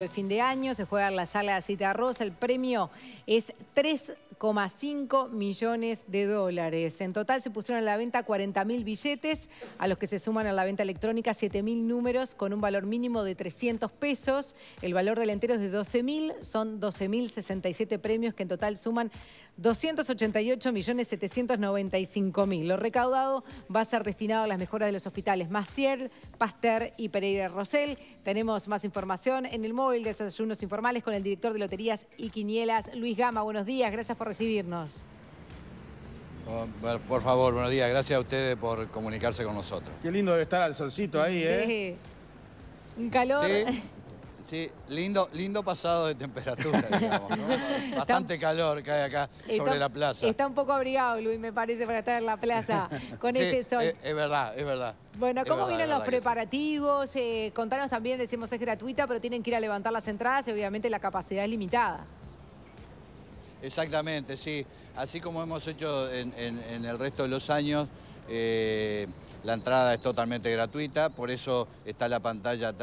de fin de año, se juega en la sala de de arroz, el premio es 3,5 millones de dólares. En total se pusieron a la venta 40 mil billetes, a los que se suman a la venta electrónica mil números con un valor mínimo de 300 pesos. El valor del entero es de mil son 12 mil 67 premios que en total suman 288.795.000. Lo recaudado va a ser destinado a las mejoras de los hospitales Maciel, Pasteur y Pereira Rosell. Tenemos más información en el móvil de Desayunos Informales con el director de Loterías y Quinielas, Luis Gama. Buenos días, gracias por recibirnos. Oh, por favor, buenos días. Gracias a ustedes por comunicarse con nosotros. Qué lindo debe estar al solcito ahí, ¿eh? Un calor. Sí, lindo, lindo pasado de temperatura, digamos, ¿no? Bastante calor cae hay acá sobre la plaza. Está un poco abrigado, Luis, me parece, para estar en la plaza con este sol. Eh, es, verdad, es verdad. Bueno, ¿cómo vienen los preparativos? Eh, contanos también, decimos es gratuita, pero tienen que ir a levantar las entradas y obviamente la capacidad es limitada. Exactamente, sí. Así como hemos hecho en, el resto de los años, eh, la entrada es totalmente gratuita, por eso está la pantalla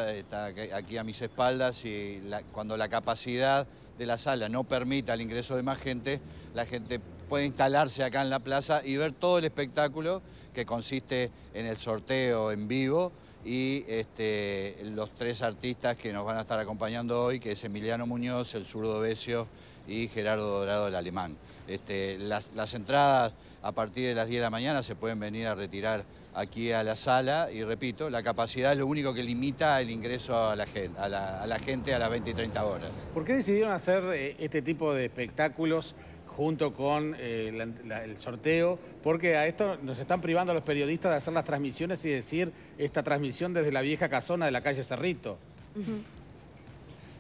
aquí a mis espaldas y cuando la capacidad de la sala no permita el ingreso de más gente, la gente puede instalarse acá en la plaza y ver todo el espectáculo que consiste en el sorteo en vivo y este, los tres artistas que nos van a estar acompañando hoy, que es Emiliano Muñoz, el zurdo Besio y Gerardo Dorado, el alemán. Este, las, entradas a partir de las 10 de la mañana se pueden venir a retirar aquí a la sala y repito, la capacidad es lo único que limita el ingreso a la gente a la, gente a las 20 y 30 horas. ¿Por qué decidieron hacer eh, este tipo de espectáculos junto con eh, el sorteo, porque a esto nos están privando los periodistas de hacer las transmisiones y decir esta transmisión desde la vieja casona de la calle Cerrito.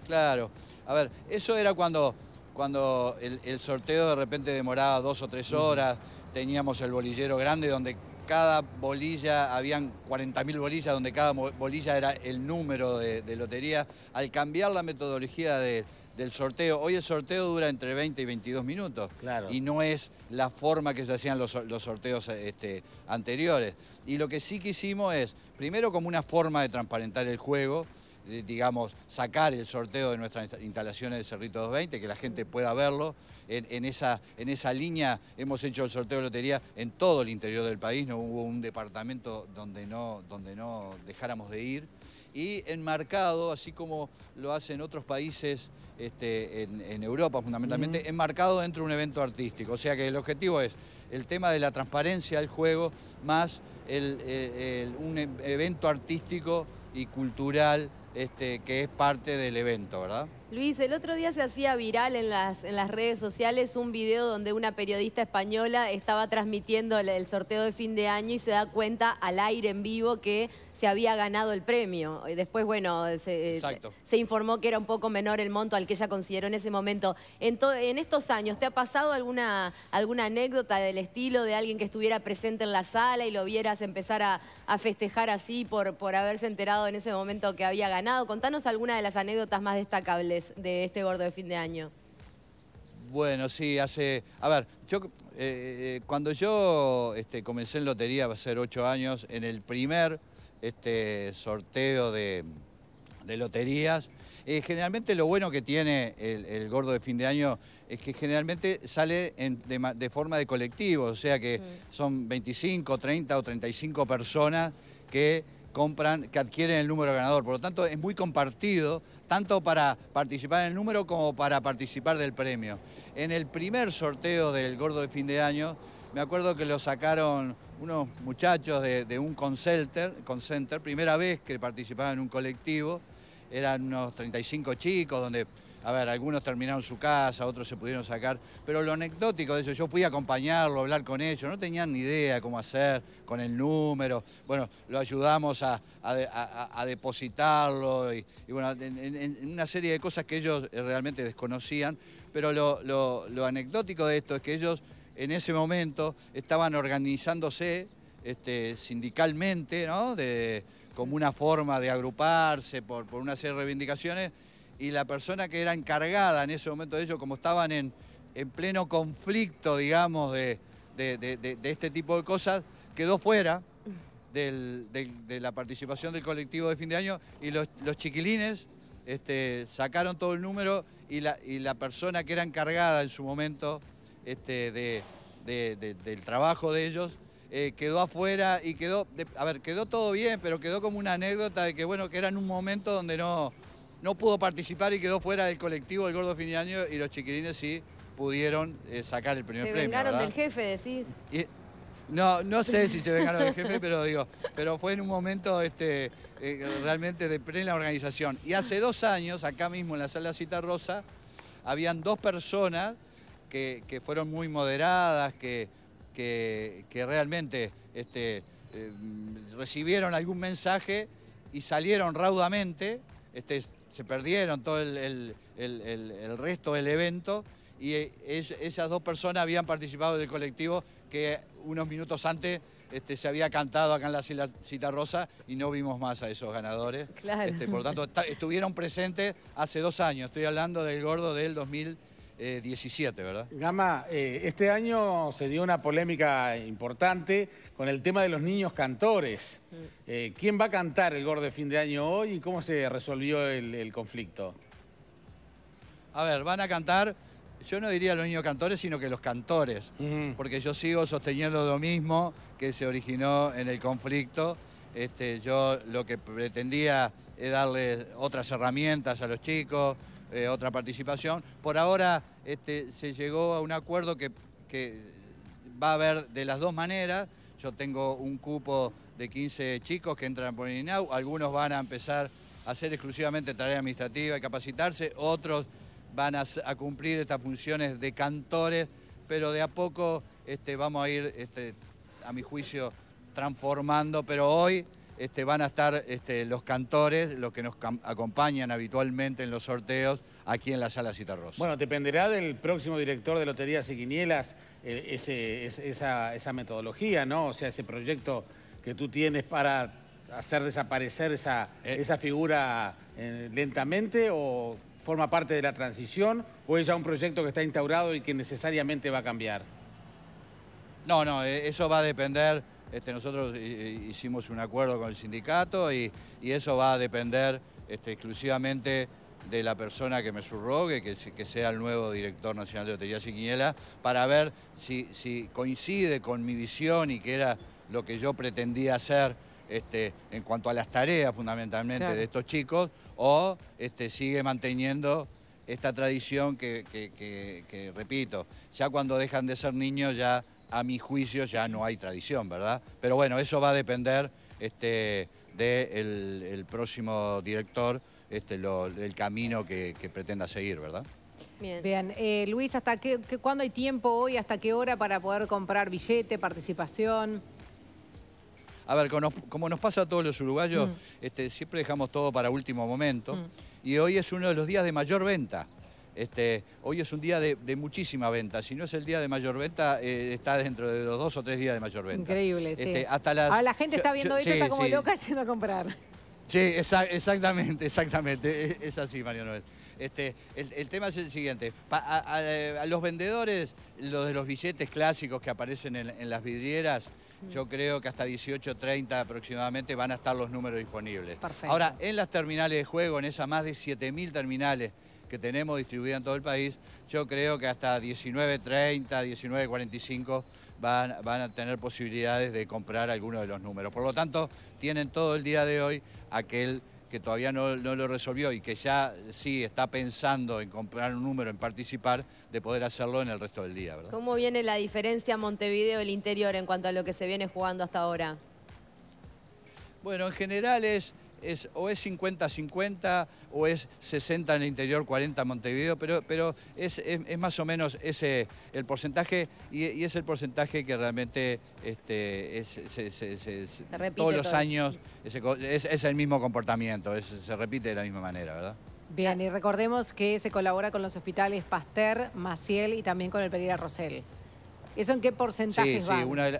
Claro. A ver, eso era cuando cuando el, sorteo de repente demoraba dos o tres horas, teníamos el bolillero grande donde cada bolilla, habían 40.000 bolillas, donde cada bolilla era el número de, lotería. Al cambiar la metodología del sorteo, hoy el sorteo dura entre 20 y 22 minutos. Y no es la forma que se hacían los, sorteos este, anteriores. Y lo que sí que hicimos es, primero como una forma de transparentar el juego, digamos, sacar el sorteo de nuestras instalaciones de Cerrito 220, que la gente pueda verlo. En, esa, en esa línea hemos hecho el sorteo de lotería en todo el interior del país, no hubo un departamento donde no, donde no dejáramos de ir. Y enmarcado, así como lo hacen otros países este, en, Europa fundamentalmente, enmarcado dentro de un evento artístico. O sea que el objetivo es el tema de la transparencia del juego más eh, un e-, evento artístico y cultural este, que es parte del evento, ¿verdad? Luis, el otro día se hacía viral en las, en las redes sociales un video donde una periodista española estaba transmitiendo el, sorteo de fin de año y se da cuenta al aire en vivo que se había ganado el premio. Y después, bueno, se, informó que era un poco menor el monto al que ella consideró en ese momento. En, en estos años, ¿te ha pasado alguna, alguna anécdota del estilo de alguien que estuviera presente en la sala y lo vieras empezar a, a festejar así por, por haberse enterado en ese momento que había ganado? Contanos alguna de las anécdotas más destacables de este gordo de fin de año? Bueno, sí, hace... A ver, yo eh, eh, cuando yo este, comencé en lotería, va a ser ocho años, en el primer este, sorteo de, loterías, eh, generalmente lo bueno que tiene el, gordo de fin de año es que generalmente sale de, forma de colectivo, o sea que mm. son 25, 30 o 35 personas que compran, que adquieren el número ganador. Por lo tanto, es muy compartido, tanto para participar en el número como para participar del premio. En el primer sorteo del gordo de fin de año, me acuerdo que lo sacaron unos muchachos de, un concenter, concenter, primera vez que participaban en un colectivo, eran unos 35 chicos donde a ver, algunos terminaron su casa, otros se pudieron sacar, pero lo anecdótico de eso, yo fui a acompañarlo, hablar con ellos, no tenían ni idea cómo hacer con el número, bueno, lo ayudamos a, depositarlo y, bueno, en, una serie de cosas que ellos eh, realmente desconocían, pero lo, anecdótico de esto es que ellos en ese momento estaban organizándose este, sindicalmente, ¿no? como una forma de agruparse por una serie de reivindicaciones y la persona que era encargada en ese momento de ellos, como estaban en, en pleno conflicto, digamos, de, de, este tipo de cosas, quedó fuera de la participación del colectivo de fin de año y los, chiquilines este, sacaron todo el número y la, y la, persona que era encargada en su momento este, de, del trabajo de ellos eh, quedó afuera y quedó, a ver, quedó todo bien, pero quedó como una anécdota de que, bueno, que era en un momento donde no no pudo participar y quedó fuera del colectivo el gordo fin de año y los chiquirines sí pudieron eh, sacar el primer premio. Se vengaron del jefe, decís. no, no sé si se vengaron del jefe, pero digo, pero fue en un momento este, eh, realmente de plena organización. Y hace dos años, acá mismo en la sala Cita Rosa, habían dos personas que, fueron muy moderadas, que, que, que realmente este, eh, recibieron algún mensaje y salieron raudamente. Este, se perdieron todo el, resto del evento y eh, esas dos personas habían participado del colectivo que unos minutos antes este, se había cantado acá en la Cita Rosa y no vimos más a esos ganadores. Claro. Este, por tanto, estuvieron presentes hace dos años, estoy hablando del gordo del 2000. 17, eh, ¿verdad? Gama, eh, este año se dio una polémica importante con el tema de los niños cantores. Eh, ¿Quién va a cantar el gordo de fin de año hoy y cómo se resolvió el, conflicto? A ver, van a cantar, yo no diría los niños cantores, sino que los cantores, porque yo sigo sosteniendo lo mismo que se originó en el conflicto. Este, yo lo que pretendía es darle otras herramientas a los chicos, eh, otra participación. Por ahora este, se llegó a un acuerdo que, va a haber de las dos maneras. Yo tengo un cupo de 15 chicos que entran por el INAU, algunos van a empezar a hacer exclusivamente tarea administrativa y capacitarse, otros van a, cumplir estas funciones de cantores, pero de a poco este, vamos a ir, este, a mi juicio, transformando, pero hoy este, van a estar este, los cantores, los que nos acompañan habitualmente en los sorteos aquí en la Sala Citarrosa. Bueno, dependerá del próximo director de Loterías y Quinielas eh, esa, metodología, ¿no? O sea, ese proyecto que tú tienes para hacer desaparecer esa, eh. figura eh, lentamente o forma parte de la transición o es ya un proyecto que está instaurado y que necesariamente va a cambiar? No, no, eso va a depender este, nosotros hicimos un acuerdo con el sindicato y, eso va a depender este, exclusivamente de la persona que me surrogue, que, que sea el nuevo director nacional de Hotelía y para ver si, si, coincide con mi visión y que era lo que yo pretendía hacer este, en cuanto a las tareas fundamentalmente de estos chicos, o este, sigue manteniendo esta tradición que, repito, ya cuando dejan de ser niños ya a mi juicio ya no hay tradición, ¿verdad? Pero bueno, eso va a depender este, del de el, próximo director, este, el camino que, pretenda seguir, ¿verdad? Bien, eh, Luis, ¿hasta qué, cuándo hay tiempo hoy? ¿Hasta qué hora para poder comprar billete, participación? A ver, como, nos pasa a todos los uruguayos, mm. este, siempre dejamos todo para último momento. Mm. Y hoy es uno de los días de mayor venta. Este, hoy es un día de, muchísima venta. Si no es el día de mayor venta, eh, está dentro de los dos o tres días de mayor venta. Increíble, sí. Este, hasta ah, la gente está viendo esto, está como loca yendo a comprar. Sí, exactamente, exactamente. Es, así, Mario Noel. Este, el, tema es el siguiente. Eh, a, los vendedores, los de los billetes clásicos que aparecen en, las vidrieras, mm. yo creo que hasta 18.30 aproximadamente van a estar los números disponibles. Perfecto. Ahora, en las terminales de juego, en esas más de 7.000 terminales que tenemos distribuida en todo el país, yo creo que hasta 19.30, 19.45 van, van a tener posibilidades de comprar alguno de los números. Por lo tanto, tienen todo el día de hoy aquel que todavía no, lo resolvió y que ya sí está pensando en comprar un número, en participar, de poder hacerlo en el resto del día. ¿verdad? ¿Cómo viene la diferencia Montevideo el interior en cuanto a lo que se viene jugando hasta ahora? Bueno, en general es o es 50-50 o es 60 en el interior, 40 en Montevideo, pero, pero es, más o menos ese el porcentaje y, es el porcentaje que realmente este, todos los años es, el mismo comportamiento, se repite de la misma manera, ¿verdad? Bien, y recordemos que se colabora con los hospitales Pasteur, Maciel y también con el Pereira Rosel. ¿Eso en qué porcentaje una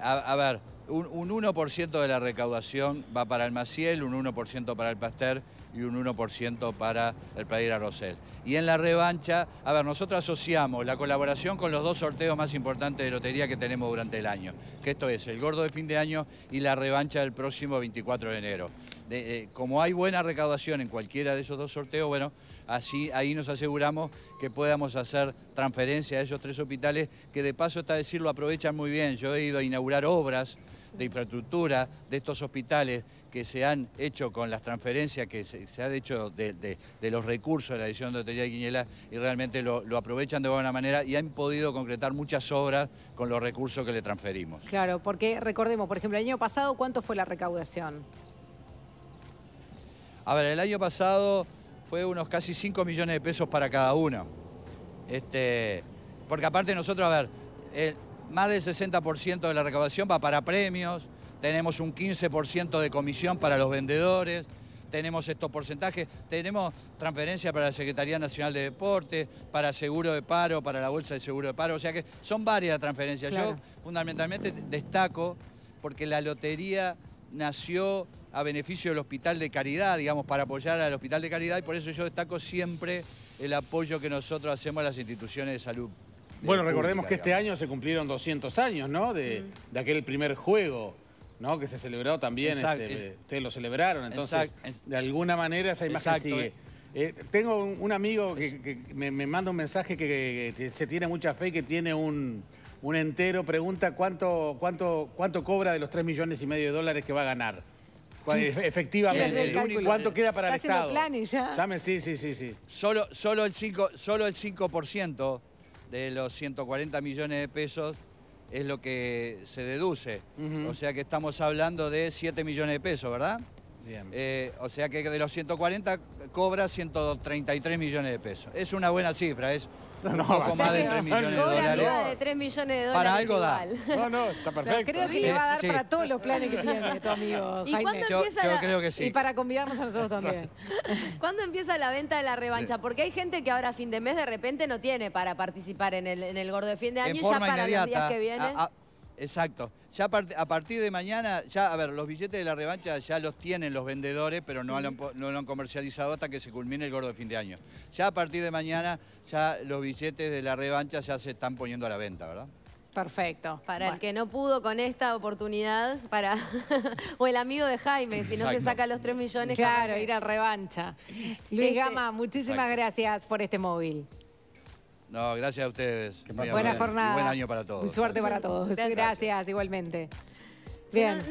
a ver, un, 1% de la recaudación va para el Maciel, un 1% para el pastel y un 1% para el Pradera Rosel. Y en la revancha, a ver, nosotros asociamos la colaboración con los dos sorteos más importantes de lotería que tenemos durante el año, que esto es el gordo de fin de año y la revancha del próximo 24 de enero. Eh, como hay buena recaudación en cualquiera de esos dos sorteos, bueno, así ahí nos aseguramos que podamos hacer transferencia a esos tres hospitales que de paso está decirlo aprovechan muy bien. Yo he ido a inaugurar obras de infraestructura, de estos hospitales que se han hecho con las transferencias que se, ha han hecho de, los recursos de la edición de Autoridad de Quiñela y realmente lo, lo, aprovechan de buena manera y han podido concretar muchas obras con los recursos que le transferimos. Claro, porque recordemos, por ejemplo, el año pasado, ¿cuánto fue la recaudación? A ver, el año pasado fue unos casi 5 millones de pesos para cada uno. Este, porque aparte nosotros, a ver, el, más del 60% de la recaudación va para premios, tenemos un 15% de comisión para los vendedores, tenemos estos porcentajes, tenemos transferencias para la Secretaría Nacional de Deporte, para seguro de paro, para la Bolsa de Seguro de Paro, o sea que son varias transferencias. Yo fundamentalmente destaco porque la lotería nació a beneficio del Hospital de Caridad, digamos, para apoyar al Hospital de Caridad y por eso yo destaco siempre el apoyo que nosotros hacemos a las instituciones de salud bueno, recordemos que este año se cumplieron 200 años, ¿no? De, aquel primer juego. ¿no? que se celebró también, este, ustedes lo celebraron, entonces de alguna manera esa imagen sigue. Eh, tengo un, amigo que, me, manda un mensaje que, se tiene mucha fe, y que tiene un, entero, pregunta cuánto, cuánto, cuánto cobra de los 3 millones y medio de dólares que va a ganar. Efectivamente, ¿cuánto queda para el Estado? Ya. Sí, sí, sí, sí. Solo, solo el cinco Solo el 5% de los 140 millones de pesos es lo que se deduce. O sea que estamos hablando de 7 millones de pesos, ¿verdad? Bien. Eh, o sea que de los 140 cobra 133 millones de pesos. Es una buena cifra, es un poco más de 3 millones de dólares. de 3 millones de dólares. Para algo da. No, no, está perfecto. Creo que eh, le va a dar para todos los planes que tiene tu amigo Jaime. Yo, creo que sí. Y para convidarnos a nosotros también. ¿Cuándo empieza la venta de la revancha? Porque hay gente que ahora a fin de mes de repente no tiene para participar en el, en el gordo de fin de año y ya para los días que vienen. Exacto. Ya a partir de mañana, ya, a ver, los billetes de la revancha ya los tienen los vendedores, pero no, no lo han comercializado hasta que se culmine el gordo de fin de año. Ya a partir de mañana, ya los billetes de la revancha ya se están poniendo a la venta, ¿verdad? Perfecto. Para el que no pudo con esta oportunidad, para o el amigo de Jaime, si no se saca los 3 millones. Claro, ir a revancha. Este, Luis Gama, muchísimas gracias por este móvil. No, gracias a ustedes. Buena jornada. Buen año para todos. Suerte para todos. Gracias, igualmente. Bien.